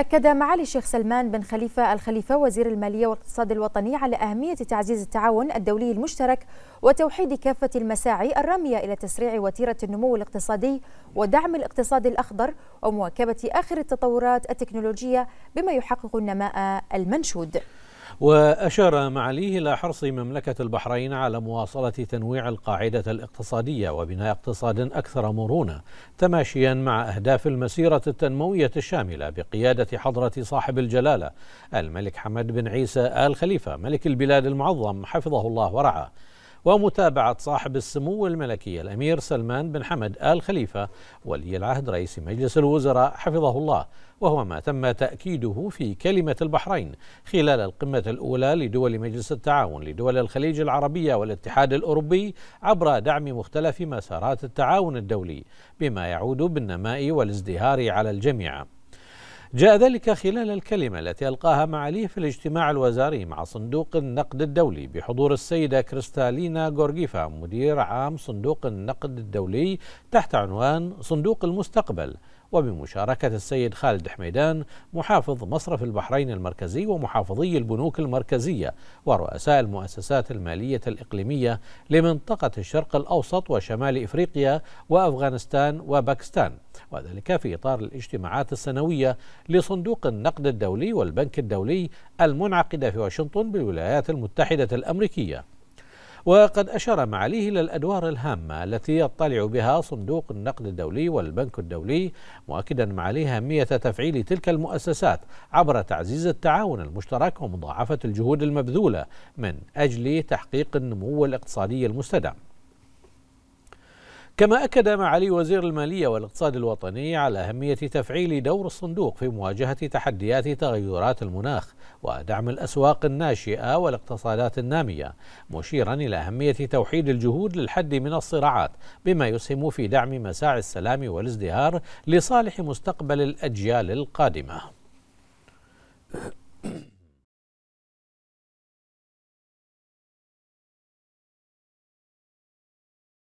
أكد معالي الشيخ سلمان بن خليفة الخليفة وزير المالية والاقتصاد الوطني على أهمية تعزيز التعاون الدولي المشترك وتوحيد كافة المساعي الرامية إلى تسريع وتيرة النمو الاقتصادي ودعم الاقتصاد الأخضر ومواكبة آخر التطورات التكنولوجية بما يحقق النماء المنشود وأشار معاليه إلى حرص مملكة البحرين على مواصلة تنويع القاعدة الاقتصادية وبناء اقتصاد أكثر مرونة تماشيا مع أهداف المسيرة التنموية الشاملة بقيادة حضرة صاحب الجلالة الملك حمد بن عيسى آل خليفة ملك البلاد المعظم حفظه الله ورعاه ومتابعة صاحب السمو الملكي الأمير سلمان بن حمد آل خليفة ولي العهد رئيس مجلس الوزراء حفظه الله وهو ما تم تأكيده في كلمة البحرين خلال القمة الأولى لدول مجلس التعاون لدول الخليج العربية والاتحاد الأوروبي عبر دعم مختلف مسارات التعاون الدولي بما يعود بالنماء والازدهار على الجميع جاء ذلك خلال الكلمة التي ألقاها معاليه في الاجتماع الوزاري مع صندوق النقد الدولي بحضور السيدة كريستالينا غورغيفا مدير عام صندوق النقد الدولي تحت عنوان صندوق المستقبل وبمشاركة السيد خالد حميدان محافظ مصرف البحرين المركزي ومحافظي البنوك المركزية ورؤساء المؤسسات المالية الإقليمية لمنطقة الشرق الأوسط وشمال إفريقيا وأفغانستان وباكستان وذلك في إطار الاجتماعات السنوية لصندوق النقد الدولي والبنك الدولي المنعقدة في واشنطن بالولايات المتحدة الأمريكية وقد أشار معاليه إلى الأدوار الهامة التي يطلع بها صندوق النقد الدولي والبنك الدولي مؤكدا معاليه أهمية تفعيل تلك المؤسسات عبر تعزيز التعاون المشترك ومضاعفة الجهود المبذولة من أجل تحقيق النمو الاقتصادي المستدام كما أكد معالي وزير المالية والاقتصاد الوطني على أهمية تفعيل دور الصندوق في مواجهة تحديات تغيرات المناخ ودعم الأسواق الناشئة والاقتصادات النامية مشيرا إلى أهمية توحيد الجهود للحد من الصراعات بما يسهم في دعم مساعي السلام والازدهار لصالح مستقبل الأجيال القادمة